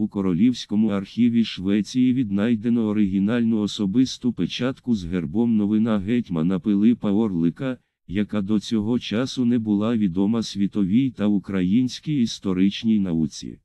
У Королівському архіві Швеції віднайдено оригінальну особисту печатку з гербом новина гетьмана Пилипа Орлика, яка до цього часу не була відома світовій та українській історичній науці.